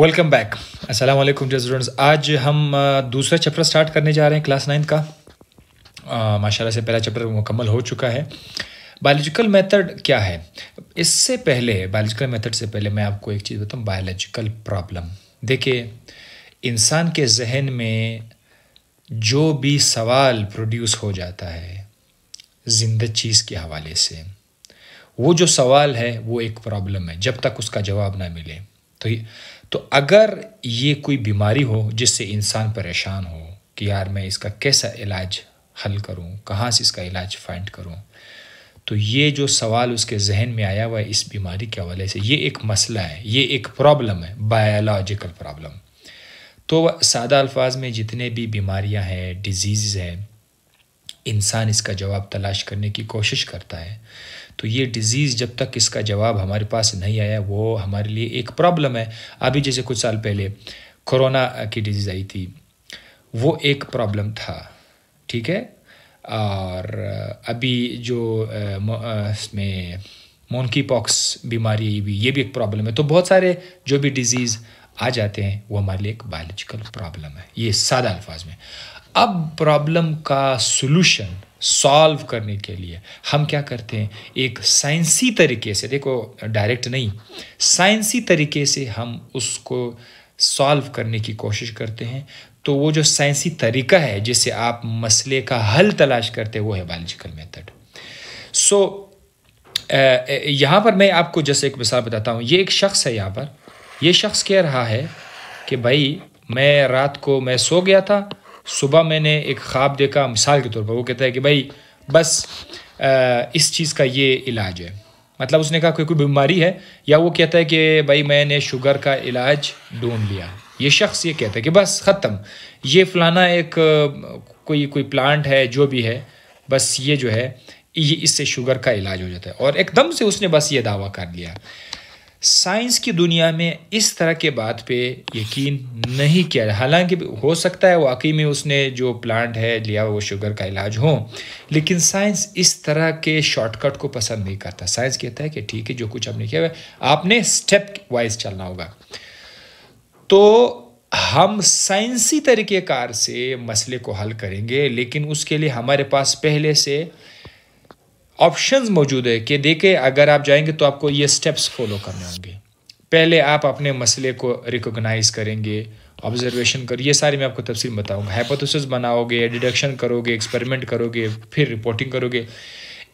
welcome back अस्सलाम वालेकुम dear students आज हम दूसरा चैप्टर स्टार्ट करने जा रहे हैं क्लास नाइन्थ का माशाल्लाह से पहला चैप्टर मुकम्मल हो चुका है बायोलॉजिकल मेथड क्या है इससे पहले बायोलॉजिकल मेथड से पहले मैं आपको एक चीज़ बताऊँ बायोलॉजिकल प्रॉब्लम देखिए इंसान के जहन में जो भी सवाल प्रोड्यूस हो जाता है जिंदा चीज़ के हवाले से वो जो सवाल है वो एक प्रॉब्लम है जब तक उसका जवाब ना मिले तो तो अगर ये कोई बीमारी हो जिससे इंसान परेशान हो कि यार मैं इसका कैसा इलाज हल करूं कहाँ से इसका इलाज फाइंड करूं तो ये जो सवाल उसके जहन में आया हुआ इस बीमारी के हवाले से ये एक मसला है ये एक प्रॉब्लम है बायोलॉजिकल प्रॉब्लम तो सादा अल्फाज में जितने भी बीमारियां हैं डिजीज़ हैं इंसान इसका जवाब तलाश करने की कोशिश करता है तो ये डिज़ीज़ जब तक इसका जवाब हमारे पास नहीं आया वो हमारे लिए एक प्रॉब्लम है अभी जैसे कुछ साल पहले कोरोना की डिज़ीज़ आई थी वो एक प्रॉब्लम था ठीक है और अभी जो इसमें मोनकी पॉक्स बीमारी भी ये भी एक प्रॉब्लम है तो बहुत सारे जो भी डिज़ीज़ आ जाते हैं वो हमारे लिए एक बायोलॉजिकल प्रॉब्लम है ये सादा अल्फाज में अब प्रॉब्लम का सोल्यूशन सॉल्व करने के लिए हम क्या करते हैं एक साइंसी तरीके से देखो डायरेक्ट नहीं साइंसी तरीके से हम उसको सॉल्व करने की कोशिश करते हैं तो वो जो साइंसी तरीका है जिससे आप मसले का हल तलाश करते हैं वो है बायोलॉजिकल मेथड सो यहाँ पर मैं आपको जैसे एक मिसाल बताता हूँ ये एक शख्स है यहाँ पर ये शख्स कह रहा है कि भाई मैं रात को मैं सो गया था सुबह मैंने एक ख्वाब देखा मिसाल के तौर पर वो कहता है कि भाई बस आ, इस चीज़ का ये इलाज है मतलब उसने कहा कोई कोई बीमारी है या वो कहता है कि भाई मैंने शुगर का इलाज ढूंढ लिया ये शख्स ये कहता है कि बस ख़त्म ये फलाना एक कोई कोई प्लांट है जो भी है बस ये जो है ये इससे शुगर का इलाज हो जाता है और एकदम से उसने बस ये दावा कर लिया साइंस की दुनिया में इस तरह के बात पे यकीन नहीं किया जाए हालांकि हो सकता है वाकई में उसने जो प्लांट है लिया वो शुगर का इलाज हो लेकिन साइंस इस तरह के शॉर्टकट को पसंद नहीं करता साइंस कहता है कि ठीक है जो कुछ आपने किया है आपने स्टेप वाइज चलना होगा तो हम साइंसी तरीक़ेकार से मसले को हल करेंगे लेकिन उसके लिए हमारे पास पहले से ऑप्शंस मौजूद है कि देखे अगर आप जाएंगे तो आपको ये स्टेप्स फॉलो करने होंगे पहले आप अपने मसले को रिकोगनाइज़ करेंगे ऑब्जर्वेशन कर ये सारी मैं आपको तफसील बताऊंगा हाइपोथेसिस बनाओगे डिडक्शन करोगे एक्सपेरिमेंट करोगे फिर रिपोर्टिंग करोगे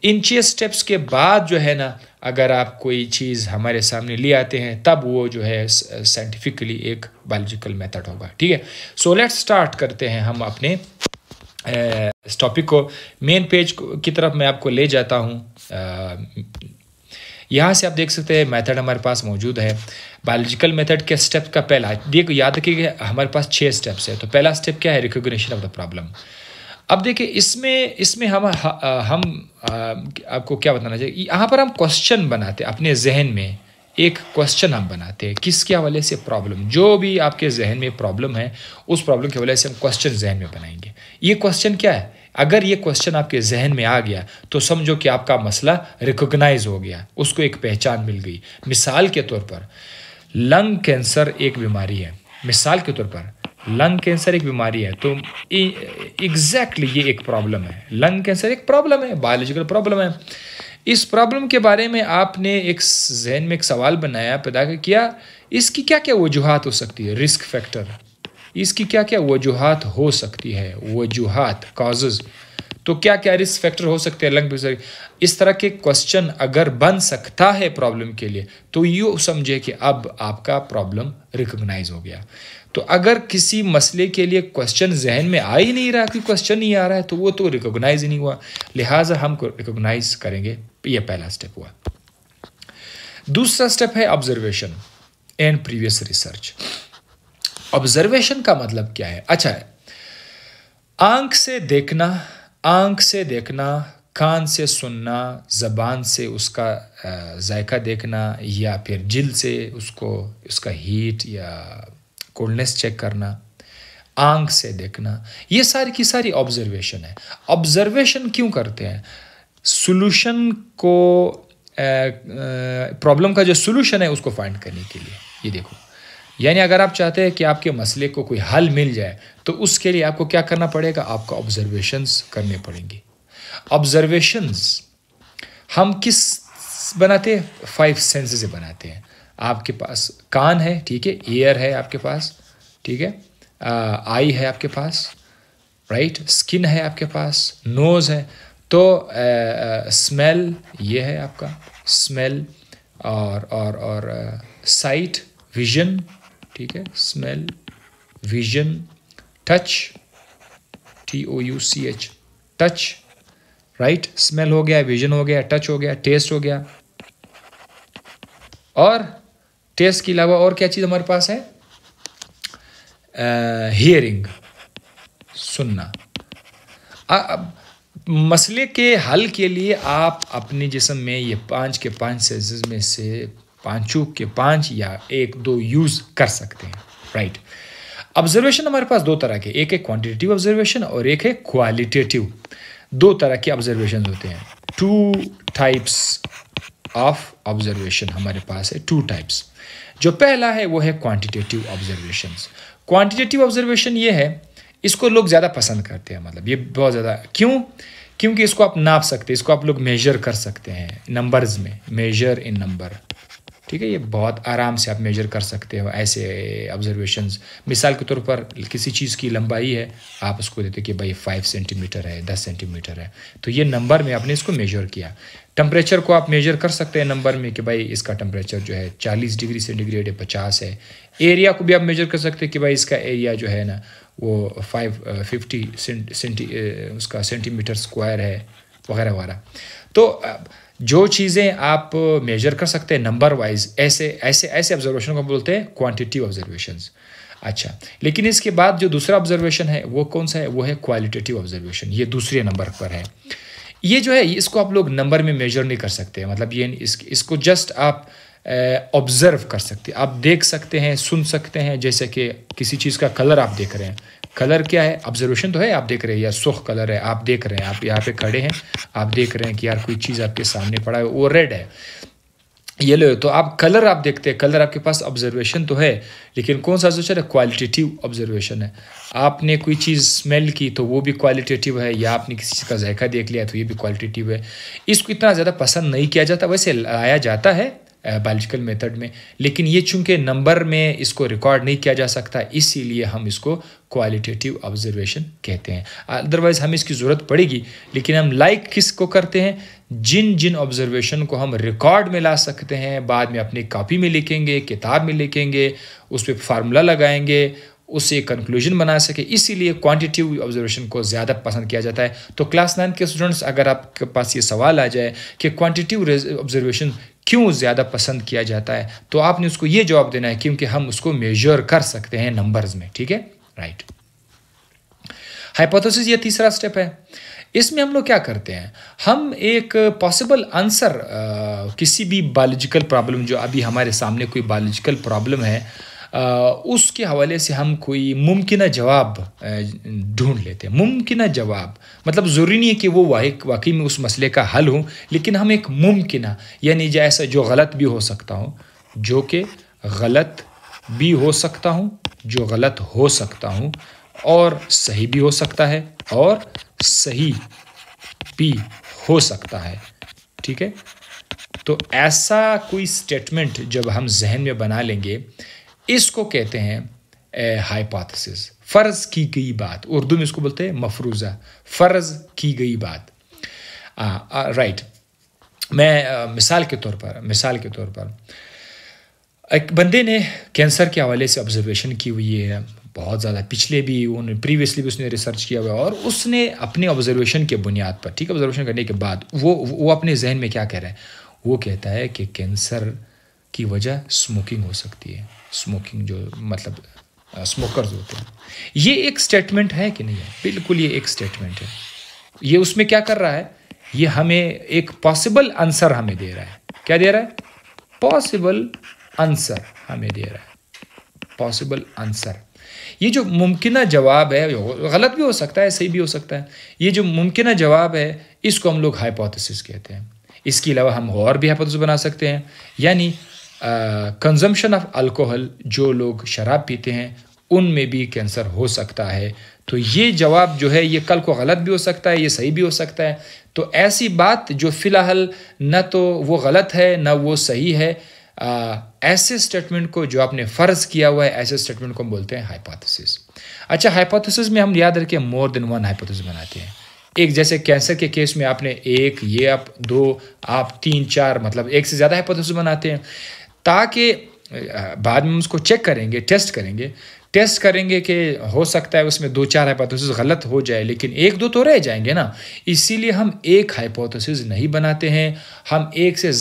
इन छः स्टेप्स के बाद जो है ना अगर आप कोई चीज़ हमारे सामने ले आते हैं तब वो जो है साइंटिफिकली एक बायोलॉजिकल मेथड होगा ठीक है सो लेट्स स्टार्ट करते हैं हम अपने इस टॉपिक को मेन पेज की तरफ मैं आपको ले जाता हूँ यहाँ से आप देख सकते हैं मेथड हमारे पास मौजूद है बायोलॉजिकल मेथड के स्टेप का पहला देखो याद रखिए हमारे पास छः स्टेप्स है तो पहला स्टेप क्या है रिकोगशन ऑफ द प्रॉब्लम अब देखिए इसमें इसमें हम हम आपको क्या बताना चाहिए यहाँ पर हम क्वेश्चन बनाते हैं अपने जहन में एक क्वेश्चन हम बनाते हैं किसके हवाले से प्रॉब्लम जो भी आपके जहन में प्रॉब्लम है उस प्रॉब्लम के हवाले से हम क्वेश्चन जहन में बनाएंगे ये क्वेश्चन क्या है अगर ये क्वेश्चन आपके जहन में आ गया तो समझो कि आपका मसला रिकोगनाइज हो गया उसको एक पहचान मिल गई मिसाल के तौर पर लंग कैंसर एक बीमारी है मिसाल के तौर पर लंग कैंसर एक बीमारी है तो एग्जैक्टली e- ये एक प्रॉब्लम है लंग कैंसर एक प्रॉब्लम है बायोलॉजिकल प्रॉब्लम है इस प्रॉब्लम के बारे में आपने एक जहन में एक सवाल बनाया पैदा किया इसकी क्या क्या वजूहत हो सकती है रिस्क फैक्टर इसकी क्या क्या वजूहत हो सकती है वजूहत काजेज तो क्या क्या रिस्क फैक्टर हो सकते हैं लंग प्रेशर इस तरह के क्वेश्चन अगर बन सकता है प्रॉब्लम के लिए तो यू समझे कि अब आपका प्रॉब्लम रिकोगनाइज हो गया तो अगर किसी मसले के लिए क्वेश्चन जहन में आ ही नहीं रहा कि क्वेश्चन नहीं आ रहा है तो वो तो रिकोगनाइज ही नहीं हुआ लिहाजा हम रिकोगनाइज करेंगे ये पहला स्टेप हुआ दूसरा स्टेप है observation and previous research observation का मतलब क्या है अच्छा है आंख से देखना आंख से देखना कान से सुनना ज़बान से उसका जायका देखना या फिर जिल से उसको उसका हीट या कोल्डनेस चेक करना आंख से देखना ये सारी की सारी ऑब्जर्वेशन है ऑब्जर्वेशन क्यों करते हैं सॉल्यूशन को प्रॉब्लम का जो सॉल्यूशन है उसको फाइंड करने के लिए ये देखो यानी अगर आप चाहते हैं कि आपके मसले को कोई हल मिल जाए तो उसके लिए आपको क्या करना पड़ेगा आपको ऑब्जर्वेशंस करने पड़ेंगे ऑब्जर्वेशंस हम किस बनाते हैं फाइव सेंसेस बनाते हैं आपके पास कान है ठीक है ईयर है आपके पास ठीक है आई है आपके पास राइट स्किन है आपके पास नोज़ है तो स्मेल ये है आपका स्मेल और और और साइट विजन ठीक है smell vision touch T O U C H touch right smell हो गया विजन हो गया टच हो गया टेस्ट हो गया और टेस्ट के अलावा और क्या चीज़ हमारे पास है हियरिंग सुनना आ, मसले के हल के लिए आप अपने जिसम में ये पांच के पांच सेंसेस में से पांचों के पांच या एक दो यूज़ कर सकते हैं राइट ऑब्जर्वेशन हमारे पास दो तरह के एक है क्वांटिटेटिव ऑब्जर्वेशन और एक है क्वालिटेटिव दो तरह के ऑब्जर्वेशन होते हैं टू टाइप्स ऑफ ऑब्जर्वेशन हमारे पास है टू टाइप्स जो पहला है वो है क्वांटिटेटिव ऑब्जर्वेशन क्वांटिटेटिव ऑब्जर्वेशन ये है इसको लोग ज़्यादा पसंद करते हैं मतलब ये बहुत ज़्यादा क्यों क्योंकि इसको आप नाप सकते हैं इसको आप लोग मेजर कर सकते हैं नंबर्स में मेजर इन नंबर ठीक है ये बहुत आराम से आप मेजर कर सकते हो ऐसे ऑब्जर्वेशंस मिसाल के तौर पर किसी चीज़ की लंबाई है आप उसको देते कि भाई फाइव सेंटीमीटर है दस सेंटीमीटर है तो ये नंबर में आपने इसको मेजर किया टेम्परेचर को आप मेजर कर सकते हैं नंबर में कि भाई इसका टेम्परेचर जो है 40 डिग्री सेंटीग्रेड है पचास है एरिया को भी आप मेजर कर सकते हैं कि भाई इसका एरिया जो है ना वो फाइव फिफ्टी सेंटी उसका सेंटीमीटर स्क्वायर है वगैरह वगैरह तो जो चीज़ें आप मेजर कर सकते हैं नंबर वाइज ऐसे ऐसे ऐसे ऑब्जर्वेशन को बोलते हैं क्वान्टिटिव ऑब्जर्वेशन अच्छा लेकिन इसके बाद जो दूसरा ऑब्जर्वेशन है वो कौन सा है वो है क्वालिटेटिव ऑब्जर्वेशन ये दूसरे नंबर पर है ये जो है इसको आप लोग नंबर में मेजर नहीं कर सकते मतलब ये इस, इसको जस्ट आप ऑब्ज़र्व कर सकते आप देख सकते हैं सुन सकते हैं जैसे कि किसी चीज़ का कलर आप देख रहे हैं कलर क्या है ऑब्जर्वेशन तो है आप देख रहे हैं या सुख कलर है आप देख रहे हैं आप यहाँ पे खड़े हैं आप देख रहे हैं कि यार कोई चीज़ आपके सामने पड़ा है वो रेड है येलो तो आप कलर आप देखते हैं कलर आपके पास ऑब्जर्वेशन तो है लेकिन कौन सा सोचा है क्वालिटेटिव ऑब्जर्वेशन है आपने कोई चीज़ स्मेल की तो वो भी क्वालिटेटिव है या आपने किसी चीज़ का जायका देख लिया तो ये भी क्वालिटेटिव है इसको इतना ज़्यादा पसंद नहीं किया जाता वैसे लाया जाता है बायोलॉजिकल मेथड में लेकिन ये चूंकि नंबर में इसको रिकॉर्ड नहीं किया जा सकता इसीलिए हम इसको क्वालिटेटिव ऑब्जर्वेशन कहते हैं अदरवाइज़ हमें इसकी ज़रूरत पड़ेगी लेकिन हम लाइक like किस को करते हैं जिन जिन ऑब्जर्वेशन को हम रिकॉर्ड में ला सकते हैं बाद में अपनी कापी में लिखेंगे किताब में लिखेंगे उस पर फार्मूला लगाएंगे उससे कंक्लूजन बना सके इसीलिए क्वांटिटिव ऑब्जर्वेशन को ज़्यादा पसंद किया जाता है तो क्लास नाइन के स्टूडेंट्स अगर आपके पास ये सवाल आ जाए कि क्वांटिटिव ऑब्जर्वेशन क्यों ज़्यादा पसंद किया जाता है तो आपने उसको ये जवाब देना है क्योंकि हम उसको मेजर कर सकते हैं नंबर्स में ठीक है राइट हाइपोथेसिस ये तीसरा स्टेप है इसमें हम लोग क्या करते हैं हम एक पॉसिबल आंसर किसी भी बायोलॉजिकल प्रॉब्लम जो अभी हमारे सामने कोई बायोलॉजिकल प्रॉब्लम है उसके हवाले से हम कोई मुमकिन जवाब ढूंढ लेते हैं मुमकिन जवाब मतलब ज़रूरी नहीं है कि वो वाकई में उस मसले का हल हो लेकिन हम एक मुमकिन यानी जैसा जो गलत भी हो सकता हूँ जो कि गलत भी हो सकता हूँ जो गलत हो सकता हूँ और सही भी हो सकता है और सही भी हो सकता है ठीक है तो ऐसा कोई स्टेटमेंट जब हम जहन में बना लेंगे इसको कहते हैं हाइपोथेसिस फ़र्ज़ की गई बात उर्दू में इसको बोलते हैं मफरूज़ा फ़र्ज़ की गई बात आ, आ, राइट मैं आ, मिसाल के तौर पर मिसाल के तौर पर एक बंदे ने कैंसर के हवाले से ऑब्जर्वेशन की हुई है बहुत ज़्यादा पिछले भी उन्होंने प्रीवियसली भी उसने रिसर्च किया हुआ और उसने अपने ऑब्जर्वेशन के बुनियाद पर ठीक ऑब्जर्वेशन करने के बाद वो वो अपने जहन में क्या कह रहा है वो कहता है कि कैंसर की वजह स्मोकिंग हो सकती है स्मोकिंग जो मतलब स्मोकर्स होते हैं ये एक स्टेटमेंट है कि नहीं है बिल्कुल ये एक स्टेटमेंट है ये उसमें क्या कर रहा है ये हमें एक पॉसिबल आंसर हमें दे रहा है क्या दे रहा है पॉसिबल आंसर हमें दे रहा है पॉसिबल आंसर ये जो मुमकिन जवाब है गलत भी हो सकता है सही भी हो सकता है ये जो मुमकिन जवाब है इसको हम लोग हाइपोथेसिस कहते हैं इसके अलावा हम और भी हाइपोथेसिस बना सकते हैं यानी कंजम्पशन ऑफ अल्कोहल जो लोग शराब पीते हैं उनमें भी कैंसर हो सकता है तो ये जवाब जो है ये कल को गलत भी हो सकता है ये सही भी हो सकता है तो ऐसी बात जो फ़िलहाल न तो वो गलत है न वो सही है आ, ऐसे स्टेटमेंट को जो आपने फ़र्ज़ किया हुआ है ऐसे स्टेटमेंट को हम बोलते हैं हाइपोथेसिस अच्छा हाइपोथेसिस में हम याद रखें मोर देन वन हाइपोथेसिस बनाते हैं एक जैसे कैंसर के केस में आपने एक ये आप दो आप तीन चार मतलब एक से ज़्यादा हाइपोथेसिस बनाते हैं ताकि बाद में उसको चेक करेंगे टेस्ट करेंगे टेस्ट करेंगे कि हो सकता है उसमें दो चार हाइपोथेसिस गलत हो जाए लेकिन एक दो तो रह जाएंगे ना इसीलिए हम एक हाइपोथेसिस नहीं बनाते हैं हम एक से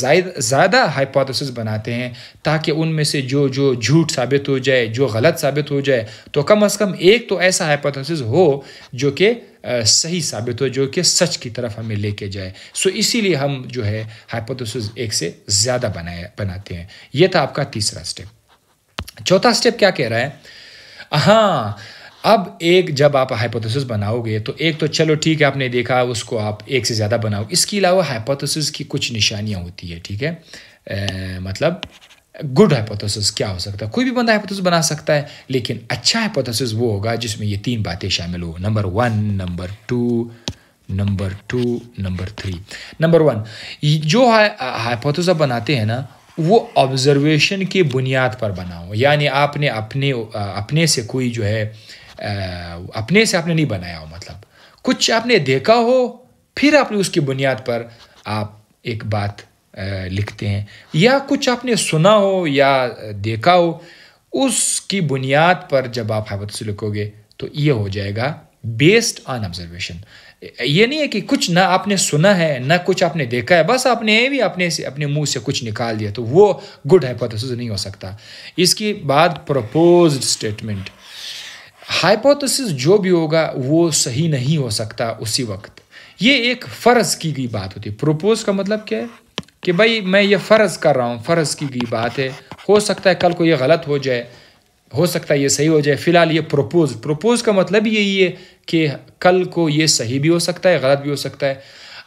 ज़्यादा हाइपोथेसिस बनाते हैं ताकि उनमें से जो जो झूठ साबित हो जाए जो गलत साबित हो जाए तो कम अज़ कम एक तो ऐसा हाइपोथेसिस हो जो कि सही साबित हो जो कि सच की तरफ हमें लेके जाए सो इसीलिए हम जो है हाइपोथेसिस एक से ज़्यादा बनाए बनाते हैं ये था आपका तीसरा स्टेप चौथा स्टेप क्या कह रहा है हाँ अब एक जब आप हाइपोथेसिस बनाओगे तो एक तो चलो ठीक है आपने देखा उसको आप एक से ज़्यादा बनाओ इसके अलावा हाइपोथेसिस की कुछ निशानियाँ होती है ठीक है ए, मतलब गुड हाइपोथेसिस क्या हो सकता है कोई भी बंदा हाइपोथेसिस बना सकता है लेकिन अच्छा हाइपोथेसिस वो होगा जिसमें ये तीन बातें शामिल हो number one number two number two number three number one जो हाइपोथेसिस आप बनाते हैं ना वो ऑब्जर्वेशन की बुनियाद पर बनाओ यानी आपने अपने अपने से कोई जो है अपने से आपने नहीं बनाया हो मतलब कुछ आपने देखा हो फिर आपने उसकी बुनियाद पर आप एक बात लिखते हैं या कुछ आपने सुना हो या देखा हो उसकी बुनियाद पर जब आप हैबत से लिखोगे तो ये हो जाएगा बेस्ड ऑन ऑब्जर्वेशन ये नहीं है कि कुछ ना आपने सुना है ना कुछ आपने देखा है बस आपने भी अपने से अपने मुंह से कुछ निकाल दिया तो वो गुड हाइपोथेसिस नहीं हो सकता इसके बाद प्रपोज स्टेटमेंट हाइपोथेसिस जो भी होगा वो सही नहीं हो सकता उसी वक्त ये एक फ़र्ज़ की गई बात होती है प्रपोज का मतलब क्या है कि भाई मैं ये फ़र्ज़ कर रहा हूँ फ़र्ज़ की गई बात है हो सकता है कल को ये गलत हो जाए हो सकता है ये सही हो जाए फ़िलहाल ये प्रपोज़ प्रपोज़ का मतलब यही है कि कल को ये सही भी हो सकता है गलत भी हो सकता है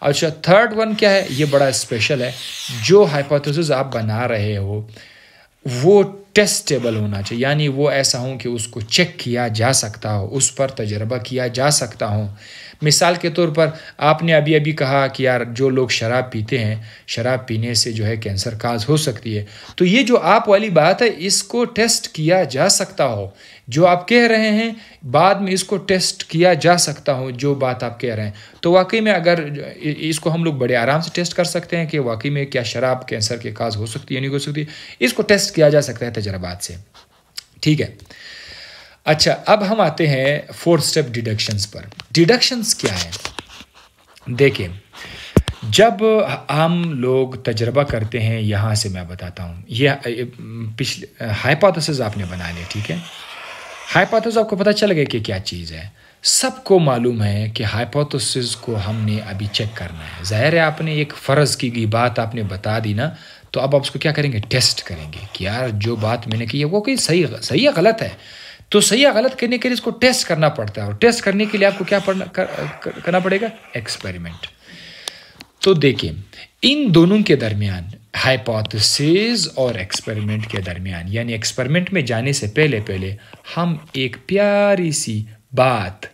अच्छा थर्ड वन क्या है ये बड़ा स्पेशल है जो हाइपोथेसिस आप बना रहे हो वो टेस्टेबल होना चाहिए यानी वो ऐसा हो कि उसको चेक किया जा सकता हो उस पर तजर्बा किया जा सकता हो मिसाल के तौर पर आपने अभी अभी कहा कि यार जो लोग शराब पीते हैं शराब पीने से जो है कैंसर काज हो सकती है तो ये जो आप वाली बात है इसको टेस्ट किया जा सकता हो जो आप कह रहे हैं बाद में इसको टेस्ट किया जा सकता हो जो बात आप कह रहे हैं तो वाकई में अगर इसको हम लोग बड़े आराम से टेस्ट कर सकते हैं कि वाकई में क्या शराब कैंसर के काज हो सकती है नहीं हो सकती इसको टेस्ट किया जा सकता है तजर्बात से ठीक है अच्छा अब हम आते हैं फोर स्टेप डिडक्शंस पर डिडक्शंस क्या है देखिए जब हम लोग तजर्बा करते हैं यहाँ से मैं बताता हूँ ये पिछले हाइपाथस आपने बना लिया ठीक है हाइपाथस आपको पता चल गया कि क्या चीज़ है सबको मालूम है कि हाइपोथेसिस को हमने अभी चेक करना है ज़ाहिर है आपने एक फ़र्ज़ की गई बात आपने बता दी ना तो अब आप उसको क्या करेंगे टेस्ट करेंगे कि यार जो बात मैंने की है वो कहीं सही सही है गलत है तो सही या गलत करने के लिए इसको टेस्ट करना पड़ता है और टेस्ट करने के लिए आपको क्या पढ़ना कर, कर, करना पड़ेगा एक्सपेरिमेंट तो देखिए इन दोनों के दरमियान हाइपोथेसिस और एक्सपेरिमेंट के दरमियान यानी एक्सपेरिमेंट में जाने से पहले पहले हम एक प्यारी सी बात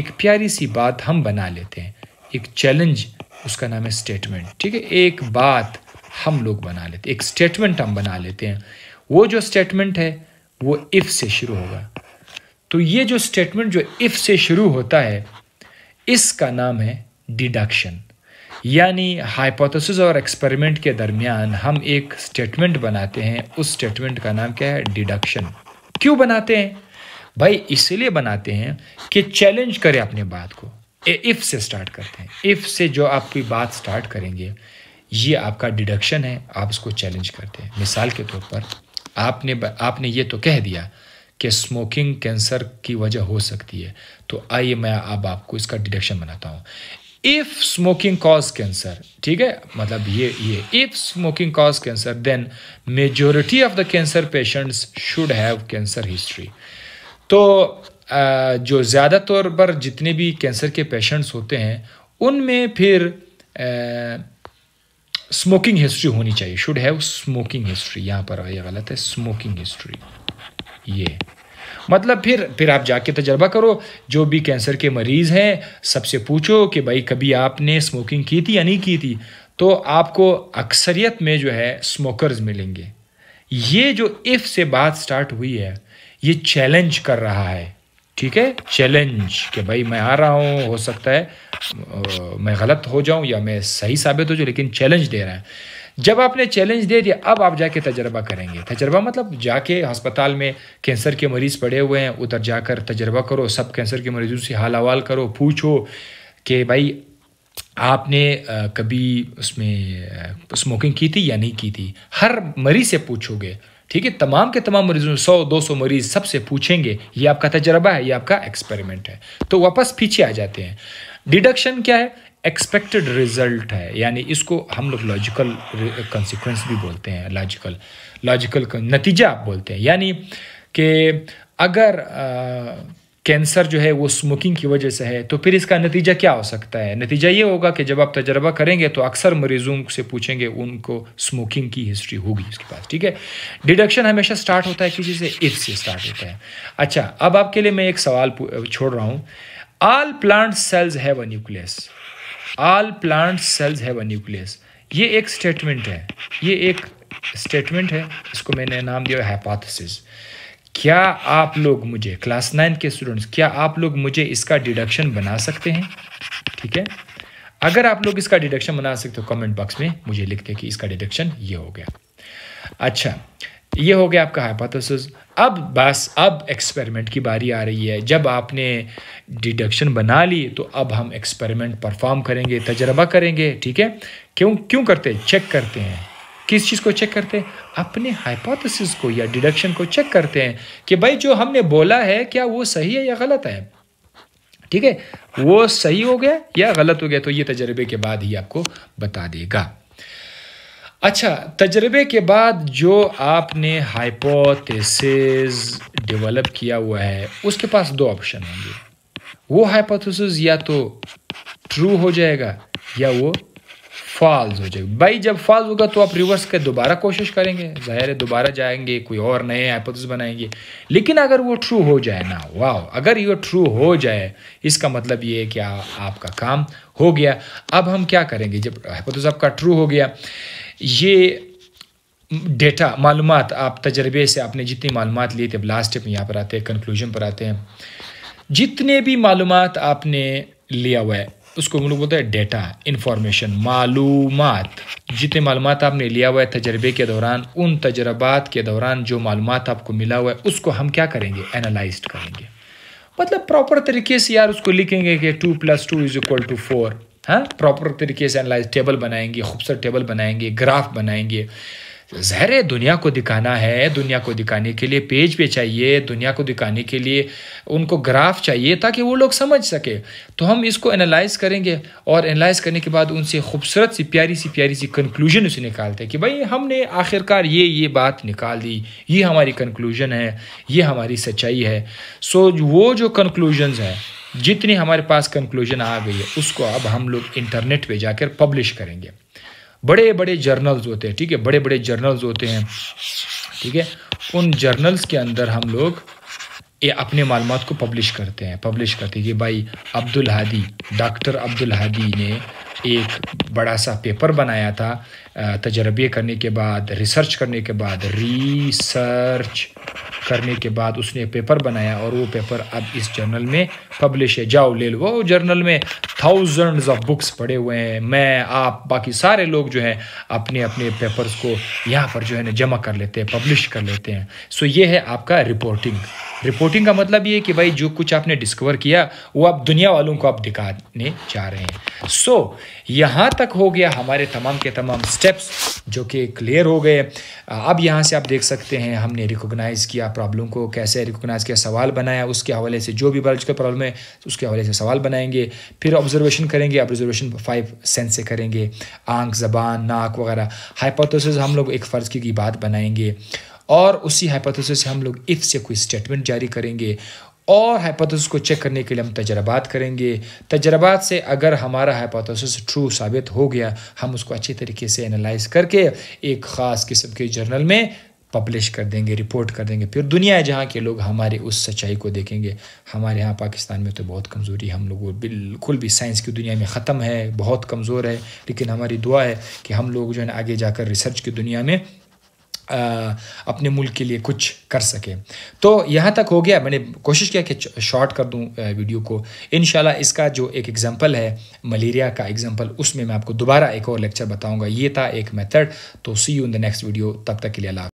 एक प्यारी सी बात हम बना लेते हैं एक चैलेंज उसका नाम है स्टेटमेंट ठीक है एक बात हम लोग बना लेते एक स्टेटमेंट हम बना लेते हैं वो जो स्टेटमेंट है वो इफ़ से शुरू होगा तो ये जो स्टेटमेंट जो इफ़ से शुरू होता है इसका नाम है डिडक्शन यानी हाइपोथेसिस और एक्सपेरिमेंट के दरमियान हम एक स्टेटमेंट बनाते हैं उस स्टेटमेंट का नाम क्या है डिडक्शन क्यों बनाते हैं भाई इसलिए बनाते हैं कि चैलेंज करें अपने बात को इफ़ से स्टार्ट करते हैं इफ़ से जो आपकी बात स्टार्ट करेंगे ये आपका डिडक्शन है आप इसको चैलेंज करते हैं मिसाल के तौर पर आपने आपने ये तो कह दिया कि स्मोकिंग कैंसर की वजह हो सकती है तो आइए मैं अब आपको इसका डिडक्शन बनाता हूँ इफ स्मोकिंग कॉज कैंसर ठीक है मतलब ये ये if smoking cause cancer then majority of the cancer patients should have cancer history तो जो ज़्यादा तौर पर जितने भी कैंसर के पेशेंट्स होते हैं उनमें फिर स्मोकिंग हिस्ट्री होनी चाहिए शुड हैव स्मोकिंग हिस्ट्री यहाँ पर ये गलत है स्मोकिंग हिस्ट्री ये मतलब फिर फिर आप जाके तजर्बा करो जो भी कैंसर के मरीज़ हैं सबसे पूछो कि भाई कभी आपने स्मोकिंग की थी या नहीं की थी तो आपको अक्सरियत में जो है स्मोकर्स मिलेंगे ये जो इफ़ से बात स्टार्ट हुई है ये चैलेंज कर रहा है ठीक है चैलेंज कि भाई मैं आ रहा हूँ हो सकता है आ, मैं गलत हो जाऊँ या मैं सही साबित हो जाऊँ लेकिन चैलेंज दे रहा है जब आपने चैलेंज दे दिया अब आप जाके तजर्बा करेंगे तजर्बा मतलब जाके हस्पताल में कैंसर के मरीज़ पड़े हुए हैं उधर जाकर तजर्बा करो सब कैंसर के मरीज़ों से हाल हवाल करो पूछो कि भाई आपने कभी उसमें स्मोकिंग की थी या नहीं की थी हर मरीज़ से पूछोगे ठीक है तमाम के तमाम मरीजों सौ दो सौ मरीज सबसे पूछेंगे ये आपका तजर्बा है ये आपका एक्सपेरिमेंट है तो वापस पीछे आ जाते हैं डिडक्शन क्या है एक्सपेक्टेड रिजल्ट है यानी इसको हम लोग लॉजिकल कंसिक्वेंस भी बोलते हैं लॉजिकल लॉजिकल नतीजा बोलते हैं यानी कि अगर आ, कैंसर जो है वो स्मोकिंग की वजह से है तो फिर इसका नतीजा क्या हो सकता है नतीजा ये होगा कि जब आप तजर्बा करेंगे तो अक्सर मरीजों से पूछेंगे उनको स्मोकिंग की हिस्ट्री होगी उसके पास ठीक है डिडक्शन हमेशा स्टार्ट होता है किसी से इफ से स्टार्ट होता है अच्छा अब आपके लिए मैं एक सवाल छोड़ रहा हूँ all plant cells have a nucleus all plant cells have a nucleus ये एक स्टेटमेंट है ये एक स्टेटमेंट है इसको मैंने नाम दिया हैपाथसिस क्या आप लोग मुझे क्लास नाइन के स्टूडेंट्स क्या आप लोग मुझे इसका डिडक्शन बना सकते हैं ठीक है अगर आप लोग इसका डिडक्शन बना सकते हो कमेंट बॉक्स में मुझे लिख दे कि इसका डिडक्शन ये हो गया अच्छा ये हो गया आपका हाइपोथेसिस अब बस अब एक्सपेरिमेंट की बारी आ रही है जब आपने डिडक्शन बना ली तो अब हम एक्सपेरिमेंट परफॉर्म करेंगे तजर्बा करेंगे ठीक है क्यों क्यों करते हैं चेक करते हैं किस चीज़ को चेक करते हैं अपने हाइपोथेसिस को या डिडक्शन को चेक करते हैं कि भाई जो हमने बोला है क्या वो सही है या गलत है ठीक है वो सही हो गया या गलत हो गया तो ये तजर्बे के बाद ही आपको बता देगा अच्छा तजर्बे के बाद जो आपने हाइपोथेसिस डेवलप किया हुआ है उसके पास दो ऑप्शन होंगे वो हाइपोथेसिस या तो ट्रू हो जाएगा या वो फॉल्स हो जाएगा भाई जब फॉल्स होगा तो आप रिवर्स के दोबारा कोशिश करेंगे ज़ाहिर है दोबारा जाएंगे कोई और नए हाइपोथेसिस बनाएंगे लेकिन अगर वो ट्रू हो जाए ना वाह अगर ये ट्रू हो जाए इसका मतलब ये है कि आ, आपका काम हो गया अब हम क्या करेंगे जब हाइपोथेसिस आपका ट्रू हो गया ये डेटा मालूम आप तजर्बे से आपने जितनी मालूम ली थी अब लास्ट स्टेप यहाँ पर आते हैं कंक्लूजन पर आते हैं जितने भी मालूम आपने लिया हुआ है उसको हम लोग बोलते हैं डेटा इन्फॉर्मेशन मालूम जितने मालूम आपने लिया हुआ है तजर्बे के दौरान उन तजर्बात के दौरान जो मालूम आपको मिला हुआ है उसको हम क्या करेंगे एनालाइज करेंगे मतलब प्रॉपर तरीके से यार उसको लिखेंगे कि two plus two is equal to four हाँ प्रॉपर तरीके से एनालाइज टेबल बनाएंगे खूबसूरत टेबल बनाएंगे ग्राफ बनाएंगे जहर है दुनिया को दिखाना है दुनिया को दिखाने के लिए पेज पे चाहिए दुनिया को दिखाने के लिए उनको ग्राफ चाहिए ताकि वो लोग समझ सके तो हम इसको एनालाइज करेंगे और एनालाइज करने के बाद उनसे खूबसूरत सी प्यारी सी प्यारी सी कंक्लूजन उसे निकालते हैं कि भाई हमने आखिरकार ये ये बात निकाल दी ये हमारी कंक्लूजन है ये हमारी सच्चाई है सो so, वो जो कंक्लूजन है जितनी हमारे पास कंक्लूजन आ गई है उसको अब हम लोग इंटरनेट पर जाकर पब्लिश करेंगे बड़े बड़े जर्नल्स होते हैं ठीक है बड़े बड़े जर्नल्स होते हैं ठीक है उन जर्नल्स के अंदर हम लोग ये अपने मालूम को पब्लिश करते हैं पब्लिश करते हैं कि भाई अब्दुल हादी डॉक्टर अब्दुल हादी ने एक बड़ा सा पेपर बनाया था तजर्बे करने के बाद रिसर्च करने के बाद रिसर्च करने के बाद उसने पेपर बनाया और वो पेपर अब इस जर्नल में पब्लिश है जाओ ले लो वो जर्नल में थाउजेंड्स ऑफ बुक्स पड़े हुए हैं मैं आप बाकी सारे लोग जो हैं अपने अपने पेपर्स को यहाँ पर जो है ना जमा कर लेते हैं पब्लिश कर लेते हैं सो ये है आपका रिपोर्टिंग रिपोर्टिंग का मतलब ये है कि भाई जो कुछ आपने डिस्कवर किया वो आप दुनिया वालों को आप दिखाने जा रहे हैं सो so, यहाँ तक हो गया हमारे तमाम के तमाम स्टेप्स जो कि क्लियर हो गए अब यहाँ से आप देख सकते हैं हमने रिकोगनाइज़ किया प्रॉब्लम को कैसे रिकोगनाइज़ किया सवाल बनाया उसके हवाले से जो भी बायोलॉजिकल प्रॉब्लम है उसके हवाले से सवाल बनाएंगे फिर ऑब्जर्वेशन करेंगे ऑब्जर्वेशन फाइव सेंस से करेंगे आंख ज़बान नाक वगैरह हाइपोथेसिस हम लोग एक फ़र्ज़ की बात बनाएंगे और उसी हाइपोथेसिस से हम लोग इफ़ से कोई स्टेटमेंट जारी करेंगे और हाइपोथेसिस को चेक करने के लिए हम तजर्बात करेंगे तजर्बात से अगर हमारा हाइपोथेसिस ट्रू साबित हो गया हम उसको अच्छी तरीके से एनालाइज करके एक ख़ास किस्म के जर्नल में पब्लिश कर देंगे रिपोर्ट कर देंगे फिर दुनिया है जहाँ के लोग हमारे उस सच्चाई को देखेंगे हमारे यहाँ पाकिस्तान में तो बहुत कमज़ोरी हम लोग बिल्कुल भी साइंस की दुनिया में ख़त्म है बहुत कमज़ोर है लेकिन हमारी दुआ है कि हम लोग जो है आगे जाकर रिसर्च की दुनिया में अपने मुल्क के लिए कुछ कर सके तो यहाँ तक हो गया मैंने कोशिश किया कि शॉर्ट कर दूँ वीडियो को इन इसका जो एक एग्ज़ाम्पल है मलेरिया का एग्ज़ाम्पल उसमें मैं आपको दोबारा एक और लेक्चर बताऊँगा ये था एक मेथड तो see you in the next video तब तक के लिए अला